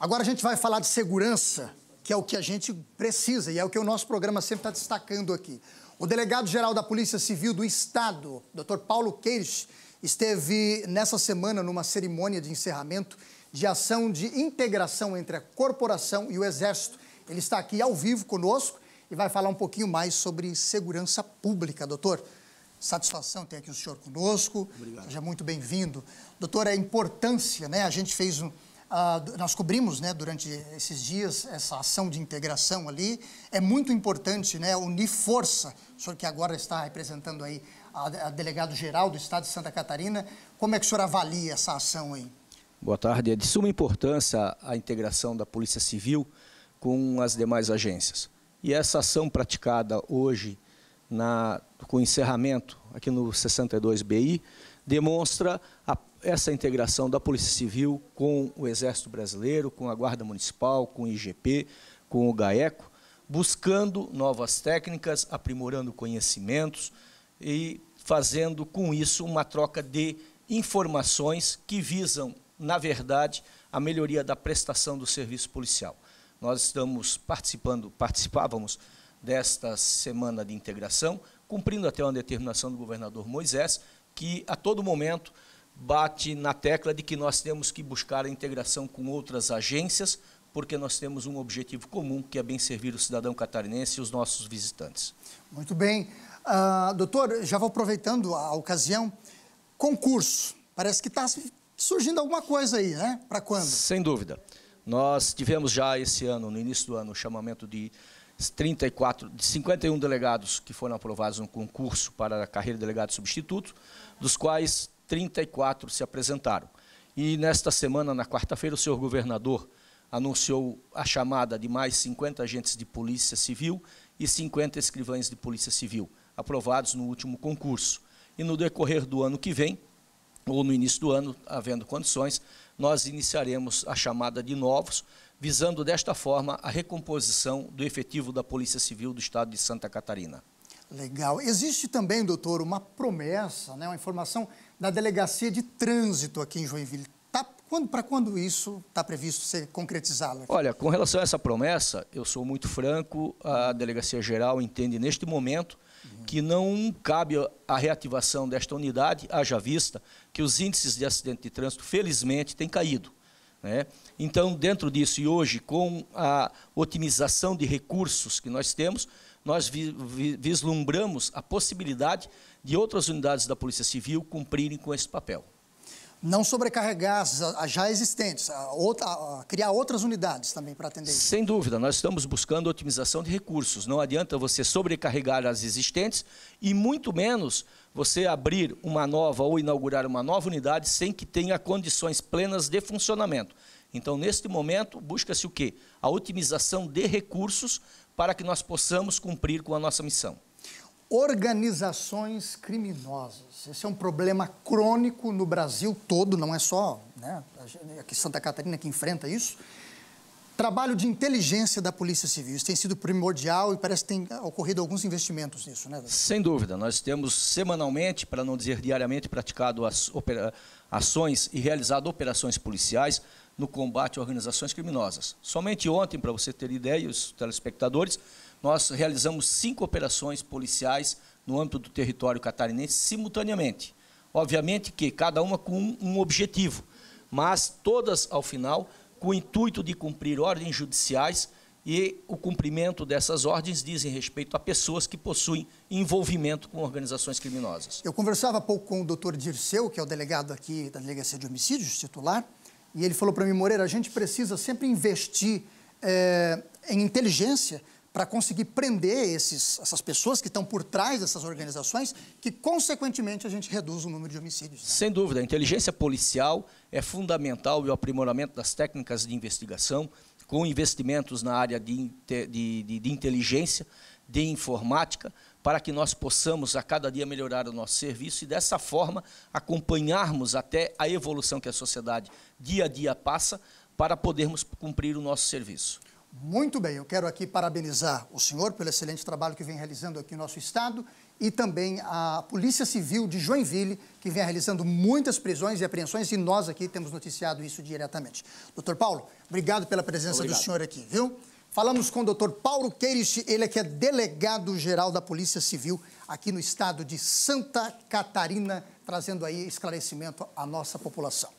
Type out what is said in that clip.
Agora a gente vai falar de segurança, que é o que a gente precisa e é o que o nosso programa sempre está destacando aqui. O delegado-geral da Polícia Civil do Estado, Dr. Paulo Queires, esteve nessa semana numa cerimônia de encerramento de ação de integração entre a corporação e o Exército. Ele está aqui ao vivo conosco e vai falar um pouquinho mais sobre segurança pública, doutor. Satisfação ter aqui o senhor conosco. Obrigado. Seja muito bem-vindo. Doutor, a importância, né? A gente fez um, ah, nós cobrimos né, durante esses dias essa ação de integração ali. É muito importante né, unir força. O senhor que agora está representando aí a, a delegado-geral do Estado de Santa Catarina, como é que o senhor avalia essa ação aí? Boa tarde. É de suma importância a integração da Polícia Civil com as demais agências. E essa ação praticada hoje na, com encerramento aqui no 62BI demonstra a essa integração da Polícia Civil com o Exército Brasileiro, com a Guarda Municipal, com o IGP, com o GAECO, buscando novas técnicas, aprimorando conhecimentos e fazendo com isso uma troca de informações que visam, na verdade, a melhoria da prestação do serviço policial. Nós estamos participando, participávamos desta semana de integração, cumprindo até uma determinação do governador Moisés, que a todo momento bate na tecla de que nós temos que buscar a integração com outras agências, porque nós temos um objetivo comum, que é bem servir o cidadão catarinense e os nossos visitantes. Muito bem. Uh, doutor, já vou aproveitando a ocasião. Concurso. Parece que está surgindo alguma coisa aí, né? Para quando? Sem dúvida. Nós tivemos já esse ano, no início do ano, o chamamento de 34, de 51 delegados que foram aprovados no concurso para a carreira de delegado substituto, dos quais 34 se apresentaram. E nesta semana, na quarta-feira, o senhor governador anunciou a chamada de mais 50 agentes de polícia civil e 50 escrivães de polícia civil, aprovados no último concurso. E no decorrer do ano que vem, ou no início do ano, havendo condições, nós iniciaremos a chamada de novos, visando desta forma a recomposição do efetivo da Polícia Civil do Estado de Santa Catarina. Legal. Existe também, doutor, uma promessa, né, uma informação da Delegacia de Trânsito aqui em Joinville. Tá, quando, Para quando isso está previsto ser concretizado? Olha, com relação a essa promessa, eu sou muito franco, a Delegacia Geral entende neste momento que não cabe a reativação desta unidade, haja vista que os índices de acidente de trânsito, felizmente, têm caído. Né? Então, dentro disso, e hoje, com a otimização de recursos que nós temos, nós vi, vi, vislumbramos a possibilidade de outras unidades da Polícia Civil cumprirem com esse papel. Não sobrecarregar as, as já existentes, a outra, a criar outras unidades também para atender isso. Sem dúvida, nós estamos buscando otimização de recursos. Não adianta você sobrecarregar as existentes e muito menos você abrir uma nova ou inaugurar uma nova unidade sem que tenha condições plenas de funcionamento. Então, neste momento, busca-se o quê? A otimização de recursos para que nós possamos cumprir com a nossa missão. Organizações criminosas. Esse é um problema crônico no Brasil todo, não é só né, aqui Santa Catarina que enfrenta isso. Trabalho de inteligência da Polícia Civil, isso tem sido primordial e parece que tem ocorrido alguns investimentos nisso, né? Sem dúvida, nós temos semanalmente, para não dizer diariamente, praticado ações e realizado operações policiais no combate a organizações criminosas. Somente ontem, para você ter ideia, e os telespectadores, nós realizamos cinco operações policiais no âmbito do território catarinense simultaneamente. Obviamente que cada uma com um objetivo, mas todas, ao final, com o intuito de cumprir ordens judiciais e o cumprimento dessas ordens dizem respeito a pessoas que possuem envolvimento com organizações criminosas. Eu conversava há pouco com o doutor Dirceu, que é o delegado aqui da Delegacia de Homicídios, titular, e ele falou para mim, Moreira, a gente precisa sempre investir é, em inteligência para conseguir prender esses, essas pessoas que estão por trás dessas organizações, que consequentemente a gente reduz o número de homicídios. Né? Sem dúvida, a inteligência policial é fundamental e o aprimoramento das técnicas de investigação com investimentos na área de, de, de, de inteligência, de informática, para que nós possamos a cada dia melhorar o nosso serviço e dessa forma acompanharmos até a evolução que a sociedade dia a dia passa para podermos cumprir o nosso serviço. Muito bem, eu quero aqui parabenizar o senhor pelo excelente trabalho que vem realizando aqui no nosso estado e também a Polícia Civil de Joinville, que vem realizando muitas prisões e apreensões e nós aqui temos noticiado isso diretamente. Doutor Paulo, obrigado pela presença obrigado. do senhor aqui, viu? Falamos com o doutor Paulo Queirich, ele é que é delegado-geral da Polícia Civil aqui no estado de Santa Catarina, trazendo aí esclarecimento à nossa população.